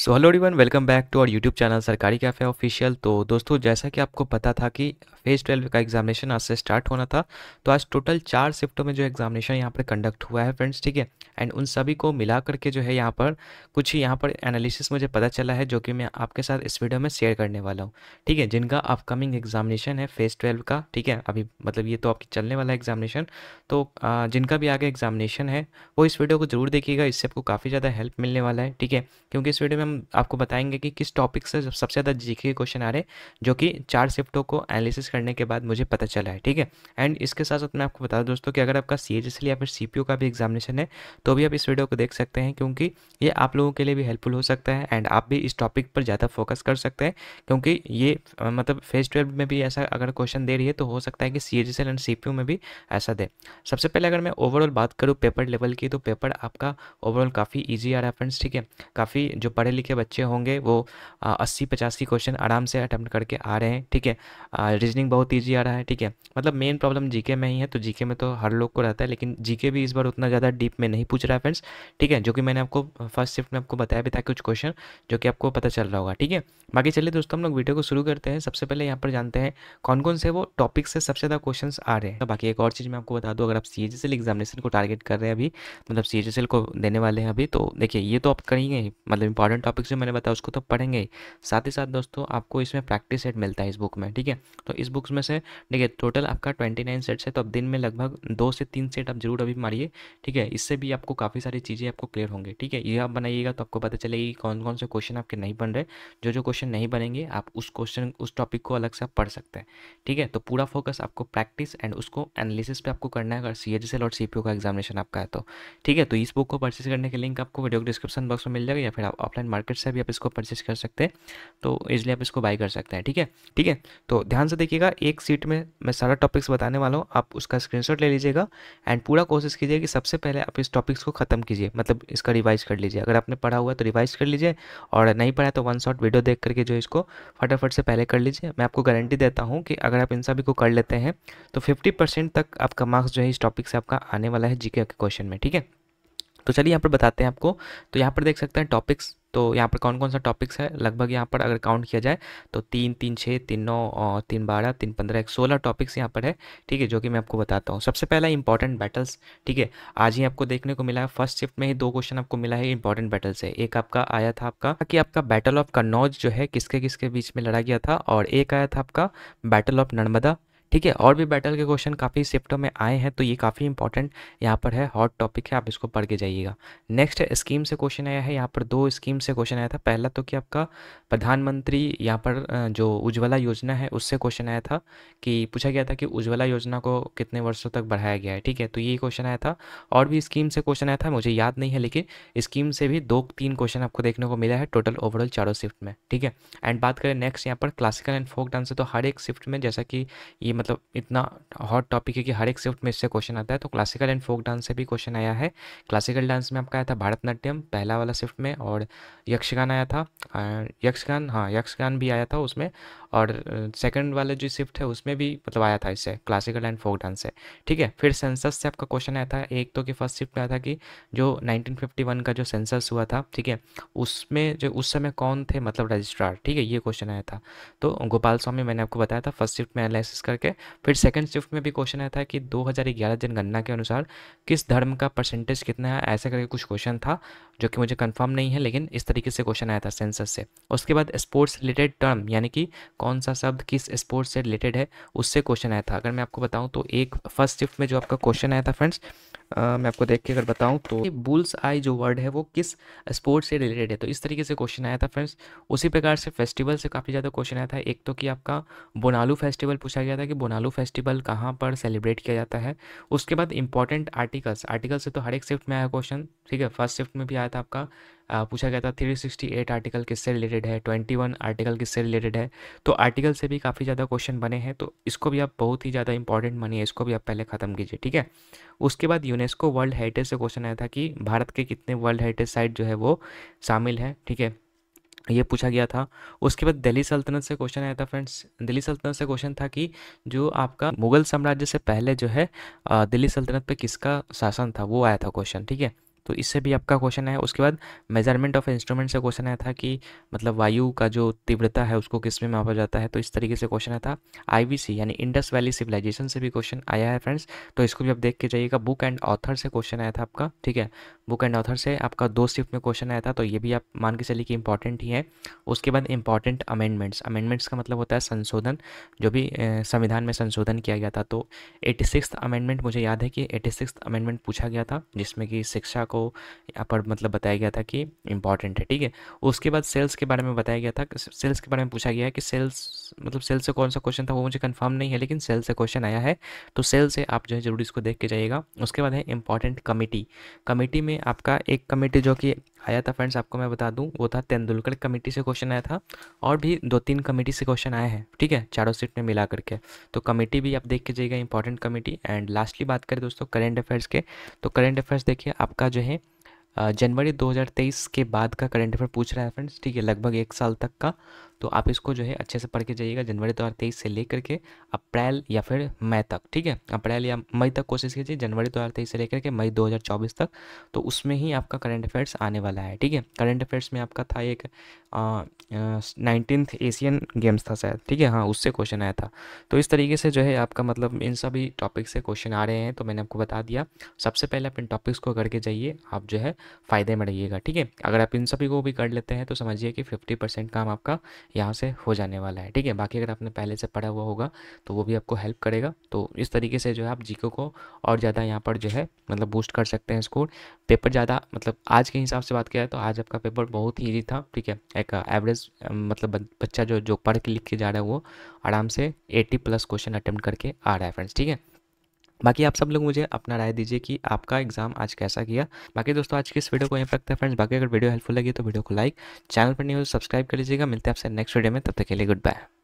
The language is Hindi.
so hello everyone welcome back to our YouTube channel Sarkari cafe official तो दोस्तों जैसा कि आपको पता था कि फेज़ ट्वेल्व का एग्जामिनेशन आज से स्टार्ट होना था तो आज टोटल चार शिफ्टों में जो एग्जामिनेशन यहाँ पर कंडक्ट हुआ है फ्रेंड्स ठीक है एंड उन सभी को मिला करके जो है यहाँ पर कुछ ही यहाँ पर एनालिसिस मुझे पता चला है जो कि मैं आपके साथ इस वीडियो में शेयर करने वाला हूँ ठीक है जिनका अपकमिंग एग्जामिनेशन है फेज़ ट्वेल्व का ठीक है अभी मतलब ये तो आपकी चलने वाला एग्जामिनेशन तो जिनका भी आगे एग्जामिनेशन है वो इस वीडियो को जरूर देखिएगा इससे आपको काफ़ी ज़्यादा हेल्प मिलने वाला है ठीक है क्योंकि इस वीडियो में हम आपको बताएंगे कि किस टॉपिक से सबसे ज़्यादा जीके के क्वेश्चन आ रहे हैं जो कि चार शिफ्टों को एनालिसिस करने के बाद मुझे पता चला है ठीक है एंड इसके साथ साथ मैं आपको बता दूँ दोस्तों कि अगर आपका सी एच या फिर सी का भी एग्जामिनेशन है तो भी आप इस वीडियो को देख सकते हैं क्योंकि ये आप लोगों के लिए भी हेल्पफुल हो सकता है एंड आप भी इस टॉपिक पर ज़्यादा फोकस कर सकते हैं क्योंकि ये मतलब फेज ट्वेल्व में भी ऐसा अगर क्वेश्चन दे रही है तो हो सकता है कि सी एच एंड सी में भी ऐसा दे सबसे पहले अगर मैं ओवरऑल बात करूँ पेपर लेवल की तो पेपर आपका ओवरऑल काफ़ी ईजी आ रहा है फ्रेंड्स ठीक है काफ़ी जो पढ़े लिखे बच्चे होंगे वो अस्सी पचासी क्वेश्चन आराम से अटैम्प्ट करके आ रहे हैं ठीक है रीजनिंग बहुत ईजी आ रहा है ठीक है मतलब मेन प्रॉब्लम जीके में ही है तो जीके में तो हर लोग को रहता है लेकिन जीके भी इस बार उतना ज़्यादा डीप में नहीं पूछ रहा है फ्रेंड्स ठीक है जो कि मैंने आपको फर्स्ट शिफ्ट में आपको बताया भी था कुछ क्वेश्चन जो कि आपको पता चल रहा होगा ठीक है बाकी चलिए दोस्तों हम लोग वीडियो को शुरू करते हैं सबसे पहले यहाँ पर जानते हैं कौन कौन से वो टॉपिक से सबसे ज़्यादा क्वेश्चन आ रहे हैं तो बाकी एक और चीज़ मैं आपको बता दूँ अगर आप सी एग्जामिनेशन को टारगेट कर रहे हैं अभी मतलब सी को देने वाले हैं अभी तो देखिए ये तो आप करेंगे मतलब इंपॉर्टेंट टॉपिक जो मैंने बताया उसको तो पढ़ेंगे ही साथ ही साथ दोस्तों आपको इसमें प्रैक्टिस सेट मिलता है इस बुक में ठीक है तो इस बुक्स में से ठीक है टोटल आपका ट्वेंटी नाइन सेट्स है तो अब दिन में लगभग दो से तीन सेट आप जरूर अभी मारिए ठीक है इससे भी आपको काफ़ी सारी चीज़ें आपको क्लियर होंगे ठीक है ये आप बनाइएगा तो आपको पता चलेगी कौन कौन से क्वेश्चन आपके नहीं बन रहे जो जो क्वेश्चन नहीं बनेंगे आप उस क्वेश्चन उस टॉपिक को अलग से आप पढ़ सकते हैं ठीक है तो पूरा फोकस आपको प्रैक्टिस एंड उसको एनालिसिस पर आपको करना है अगर सी और सी का एग्जामिनेशन आपका है तो ठीक है तो इस बुक को परचेज करने के लिंक आपको वीडियो डिस्क्रिप्शन बॉक्स में मिल जाएगा या फिर आप ऑफलाइन मार्केट से भी आप इसको परचेज कर सकते हैं तो ईजिली आप इसको बाई कर सकते हैं ठीक है ठीक है तो ध्यान से देखिएगा एक सीट में मैं सारा टॉपिक्स बताने वाला हूँ आप उसका स्क्रीन ले लीजिएगा एंड पूरा कोशिश कीजिए कि सबसे पहले आप इस टॉपिक्स को ख़त्म कीजिए मतलब इसका रिवाइज कर लीजिए अगर आपने पढ़ा हुआ है तो रिवाइज कर लीजिए और नहीं पढ़ा तो वन शॉट वीडियो देख करके जो इसको फटाफट से पहले कर लीजिए मैं आपको गारंटी देता हूँ कि अगर आप इन सभी को कर लेते हैं तो फिफ्टी तक आपका मार्क्स जो है इस टॉपिक से आपका आने वाला है जीके के क्वेश्चन में ठीक है तो चलिए यहाँ पर बताते हैं आपको तो यहाँ पर देख सकते हैं टॉपिक्स तो यहाँ पर कौन कौन सा टॉपिक्स है लगभग यहाँ पर अगर काउंट किया जाए तो तीन तीन छः तीन नौ और तीन बारह तीन पंद्रह एक सोलह टॉपिक्स यहाँ पर है ठीक है जो कि मैं आपको बताता हूँ सबसे पहला इंपॉर्टेंट बैटल्स ठीक है आज ही आपको देखने को मिला है फर्स्ट शिफ्ट में ही दो क्वेश्चन आपको मिला है इंपॉर्टेंट बैटल से एक आपका आया था आपका कि आपका बैटल ऑफ कन्नौज जो है किसके किसके बीच में लड़ा गया था और एक आया था आपका बैटल ऑफ नर्मदा ठीक है और भी बैटल के क्वेश्चन काफ़ी शिफ्टों में आए हैं तो ये काफ़ी इंपॉर्टेंट यहाँ पर है हॉट टॉपिक है आप इसको पढ़ के जाइएगा नेक्स्ट स्कीम से क्वेश्चन आया है यहाँ पर दो स्कीम से क्वेश्चन आया था पहला तो कि आपका प्रधानमंत्री यहाँ पर जो उज्ज्वला योजना है उससे क्वेश्चन आया था कि पूछा गया था कि उज्ज्वला योजना को कितने वर्षों तक बढ़ाया गया है ठीक है तो ये क्वेश्चन आया था और भी स्कीम से क्वेश्चन आया था मुझे याद नहीं है लेकिन स्कीम से भी दो तीन क्वेश्चन आपको देखने को मिला है टोटल ओवरऑल चारों शिफ्ट में ठीक है एंड बात करें नेक्स्ट यहाँ पर क्लासिकल एंड फोक डांस तो हर एक शिफ्ट में जैसा कि ये मतलब इतना हॉट टॉपिक है कि हर एक शिफ्ट में इससे क्वेश्चन आता है तो क्लासिकल एंड फोक डांस से भी क्वेश्चन आया है क्लासिकल डांस में आपका आया था भारतनाट्यम पहला वाला शिफ्ट में और यक्षगान आया था यक्षगान हाँ यक्षगान भी आया था उसमें और सेकंड वाला जो शिफ्ट है उसमें भी मतलब आया था इससे क्लासिकल एंड फोक डांस से ठीक है फिर सेंसस से आपका क्वेश्चन आया था एक तो कि फर्स्ट शिफ्ट में आया था कि जो 1951 का जो सेंसस हुआ था ठीक है उसमें जो उस समय कौन थे मतलब रजिस्ट्रार ठीक है ये क्वेश्चन आया था तो गोपाल स्वामी मैंने आपको बताया था फर्स्ट शिफ्ट में एनालिसिस करके है फिर सेकंड शिफ्ट में भी क्वेश्चन आया था कि 2011 जनगणना के अनुसार किस धर्म का परसेंटेज कितना है ऐसा करके कुछ क्वेश्चन था जो कि मुझे कंफर्म नहीं है लेकिन इस तरीके से क्वेश्चन आया था सेंसस से उसके बाद स्पोर्ट्स रिलेटेड टर्म यानी कि कौन सा शब्द किस स्पोर्ट्स से रिलेटेड है उससे क्वेश्चन आया था अगर मैं आपको बताऊँ तो एक फर्स्ट शिफ्ट में जो आपका क्वेश्चन आया था फ्रेंड्स आ, मैं आपको देख के अगर बताऊं तो बुल्स आई जो वर्ड है वो किस स्पोर्ट से रिलेटेड है तो इस तरीके से क्वेश्चन आया था फ्रेंड्स उसी प्रकार से फेस्टिवल से काफ़ी ज़्यादा क्वेश्चन आया था एक तो कि आपका बोनालू फेस्टिवल पूछा गया था कि बोनालू फेस्टिवल कहाँ पर सेलिब्रेट किया जाता है उसके बाद इंपॉर्टेंट आर्टिकल्स आर्टिकल से तो हर एक शिफ्ट में आया क्वेश्चन ठीक है फर्स्ट शिफ्ट में भी आया था आपका पूछा गया था थ्री सिक्सटी एट आर्टिकल किससे रिलेटेड है ट्वेंटी वन आर्टिकल किससे रिलेटेड है तो आर्टिकल से भी काफ़ी ज़्यादा क्वेश्चन बने हैं तो इसको भी आप बहुत ही ज़्यादा इंपॉर्टेंट मानिए इसको भी आप पहले ख़त्म कीजिए ठीक है उसके बाद यूनेस्को वर्ल्ड हेरिटेज से क्वेश्चन आया था कि भारत के कितने वर्ल्ड हेरिटेज साइट जो है वो शामिल है ठीक है ये पूछा गया था उसके बाद दिल्ली सल्तनत से क्वेश्चन आया था फ्रेंड्स दिल्ली सल्तनत से क्वेश्चन था कि जो आपका मुगल साम्राज्य से पहले जो है दिल्ली सल्तनत पे किसका शासन था वो आया था क्वेश्चन ठीक है तो इससे भी आपका क्वेश्चन है उसके बाद मेजरमेंट ऑफ इंस्ट्रूमेंट से क्वेश्चन आया था कि मतलब वायु का जो तीव्रता है उसको किस में मापा जाता है तो इस तरीके से क्वेश्चन आया था आईवीसी यानी इंडस वैली सिविलाइजेशन से भी क्वेश्चन आया है फ्रेंड्स तो इसको भी आप देख के जाइएगा बुक एंड ऑथर से क्वेश्चन आया था आपका ठीक है बुक एंड ऑथर से आपका दो शिफ्ट में क्वेश्चन आया था तो ये भी आप मान के चलिए कि इंपॉर्टेंट ही है उसके बाद इंपॉर्टेंट अमेंडमेंट्स अमेंडमेंट्स का मतलब होता है संशोधन जो भी संविधान में संशोधन किया गया था तो एटी अमेंडमेंट मुझे याद है कि एटी अमेंडमेंट पूछा गया था जिसमें कि शिक्षा को आपको यहाँ पर मतलब बताया गया था कि इंपॉर्टेंट है ठीक है उसके बाद सेल्स के बारे में बताया गया था सेल्स के बारे में पूछा गया है कि सेल्स मतलब सेल्स से कौन सा क्वेश्चन था वो मुझे कन्फर्म नहीं है लेकिन सेल्स से क्वेश्चन आया है तो सेल्स से आप जो है जरूर इसको देख के जाइएगा उसके बाद है इंपॉर्टेंट कमेटी कमेटी में आपका एक कमेटी जो कि आया था फ्रेंड्स आपको मैं बता दूं वो था तेंदुलकर कमेटी से क्वेश्चन आया था और भी दो तीन कमेटी से क्वेश्चन आए हैं ठीक है चारों सीट में मिला करके तो कमेटी भी आप देख के जाइएगा इंपॉर्टेंट कमेटी एंड लास्टली बात करें दोस्तों करेंट अफेयर्स के तो करेंट अफेयर्स देखिए आपका जो जो है जनवरी 2023 के बाद का करंट अफेयर पूछ रहा है फ्रेंड्स ठीक है लगभग एक साल तक का तो आप इसको जो है अच्छे से पढ़ के जाइएगा जनवरी दो तो हज़ार तेईस से लेकर के अप्रैल या फिर मई तक ठीक है अप्रैल या मई तक कोशिश कीजिए जनवरी दो तो हज़ार तेईस से लेकर के मई दो हज़ार चौबीस तक तो उसमें ही आपका करंट अफेयर्स आने वाला है ठीक है करंट अफेयर्स में आपका था एक नाइनटीन्थ एशियन गेम्स था शायद ठीक है हाँ उससे क्वेश्चन आया था तो इस तरीके से जो है आपका मतलब इन सभी टॉपिक से क्वेश्चन आ रहे हैं तो मैंने आपको बता दिया सबसे पहले आप इन टॉपिक्स को करके जाइए आप जो है फ़ायदे में रहिएगा ठीक है अगर आप इन सभी को भी कर लेते हैं तो समझिए कि फिफ्टी परसेंट काम आपका यहाँ से हो जाने वाला है ठीक है बाकी अगर आपने पहले से पढ़ा हुआ होगा तो वो भी आपको हेल्प करेगा तो इस तरीके से जो है आप जी को और ज़्यादा यहाँ पर जो है मतलब बूस्ट कर सकते हैं स्कोर पेपर ज़्यादा मतलब आज के हिसाब से बात किया तो आज आपका पेपर बहुत ही ईजी था ठीक है एक एवरेज मतलब बच्चा जो जो पढ़ के लिख के जा रहा है वो आराम से एट्टी प्लस क्वेश्चन अटैम्प्ट करके आ रहा है फ्रेंड्स ठीक है बाकी आप सब लोग मुझे अपना राय दीजिए कि आपका एग्जाम आज कैसा किया बाकी दोस्तों आज की इस वीडियो को यहाँ पर रखते हैं फ्रेंड्स बाकी अगर वीडियो हेल्पफुल लगी तो वीडियो को लाइक चैनल पर नहीं हो सब्सक्राइब तो कर लीजिएगा मिलते हैं आपसे नेक्स्ट वीडियो में तब तक के लिए गुड बाय